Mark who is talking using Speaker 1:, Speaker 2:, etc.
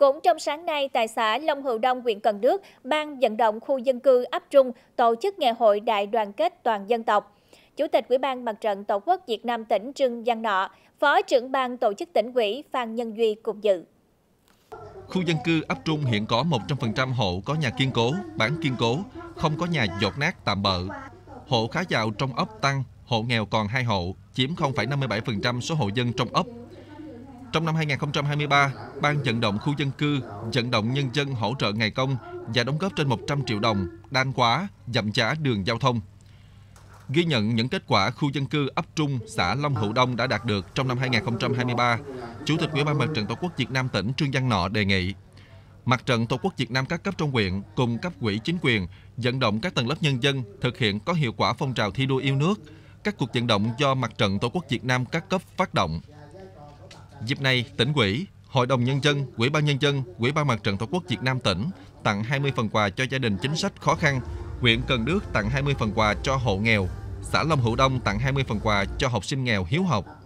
Speaker 1: Cũng trong sáng nay, tại xã Long Hữu Đông, huyện Cần Đước, Ban vận động khu dân cư ấp Trung tổ chức ngày hội đại đoàn kết toàn dân tộc. Chủ tịch Ủy ban Mặt trận Tổ quốc Việt Nam tỉnh Trương Văn Nọ, Phó trưởng ban tổ chức tỉnh ủy Phan Nhân Duy cùng dự.
Speaker 2: Khu dân cư ấp Trung hiện có 100% hộ có nhà kiên cố, bán kiên cố, không có nhà dột nát tạm bợ. Hộ khá giàu trong ấp tăng, hộ nghèo còn hai hộ, chiếm 0,57% số hộ dân trong ấp trong năm 2023, Ban vận động khu dân cư vận động nhân dân hỗ trợ ngày công và đóng góp trên 100 triệu đồng đan quá, dậm chả đường giao thông. Ghi nhận những kết quả khu dân cư ấp Trung, xã Long Hữu Đông đã đạt được trong năm 2023, Chủ tịch Ủy ban Mặt trận Tổ quốc Việt Nam tỉnh Trương Văn Nọ đề nghị Mặt trận Tổ quốc Việt Nam các cấp trong huyện cùng cấp quỹ chính quyền vận động các tầng lớp nhân dân thực hiện có hiệu quả phong trào thi đua yêu nước, các cuộc vận động do Mặt trận Tổ quốc Việt Nam các cấp phát động, Dịp này, tỉnh ủy, Hội đồng Nhân dân, Quỹ ban Nhân dân, Quỹ ban Mặt trận Tổ quốc Việt Nam tỉnh tặng 20 phần quà cho gia đình chính sách khó khăn. Huyện Cần Đức tặng 20 phần quà cho hộ nghèo. Xã Long Hữu Đông tặng 20 phần quà cho học sinh nghèo hiếu học.